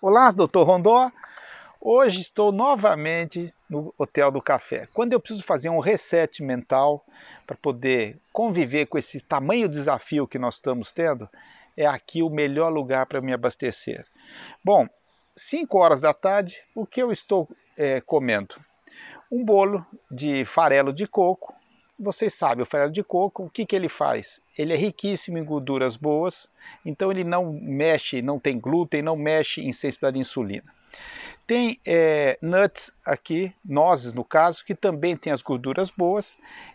Olá, doutor Rondó. Hoje estou novamente no Hotel do Café. Quando eu preciso fazer um reset mental para poder conviver com esse tamanho desafio que nós estamos tendo, é aqui o melhor lugar para me abastecer. Bom, 5 horas da tarde, o que eu estou é, comendo? Um bolo de farelo de coco vocês sabem, o farelo de coco, o que, que ele faz? Ele é riquíssimo em gorduras boas, então ele não mexe, não tem glúten, não mexe em sensibilidade à insulina. Tem é, nuts aqui, nozes no caso, que também tem as gorduras boas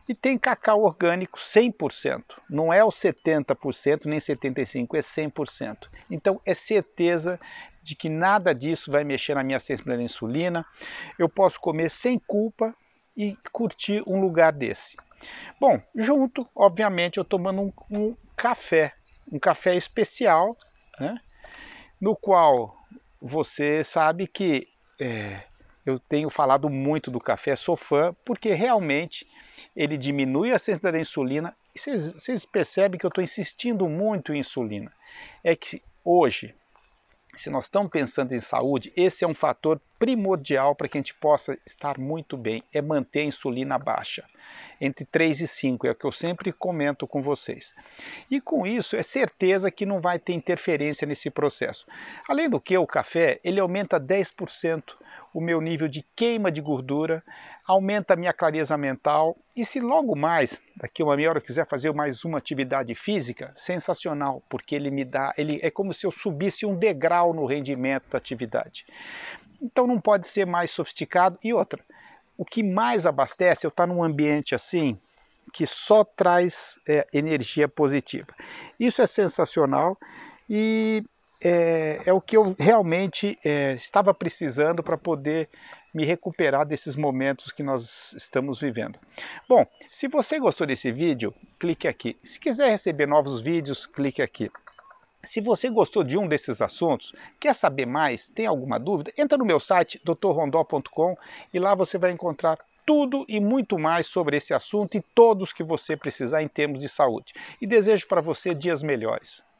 e tem cacau orgânico 100%. Não é o 70% nem 75%, é 100%. Então é certeza de que nada disso vai mexer na minha sensibilidade à insulina. Eu posso comer sem culpa e curtir um lugar desse. Bom, junto, obviamente, eu tomando um, um café, um café especial, né? no qual você sabe que é, eu tenho falado muito do café, sou fã, porque realmente ele diminui a sensibilidade da insulina. vocês percebem que eu estou insistindo muito em insulina. É que hoje, se nós estamos pensando em saúde, esse é um fator primordial para que a gente possa estar muito bem, é manter a insulina baixa, entre 3 e 5, é o que eu sempre comento com vocês. E com isso, é certeza que não vai ter interferência nesse processo. Além do que, o café, ele aumenta 10% o meu nível de queima de gordura, aumenta a minha clareza mental e se logo mais, daqui uma meia hora eu quiser fazer mais uma atividade física, sensacional, porque ele me dá, ele é como se eu subisse um degrau no rendimento da atividade. Então não pode ser mais sofisticado e outra. O que mais abastece, é eu estar tá num ambiente assim, que só traz é, energia positiva. Isso é sensacional e é, é o que eu realmente é, estava precisando para poder me recuperar desses momentos que nós estamos vivendo. Bom, se você gostou desse vídeo, clique aqui. Se quiser receber novos vídeos, clique aqui. Se você gostou de um desses assuntos, quer saber mais, tem alguma dúvida, entra no meu site drrondó.com e lá você vai encontrar tudo e muito mais sobre esse assunto e todos que você precisar em termos de saúde. E desejo para você dias melhores.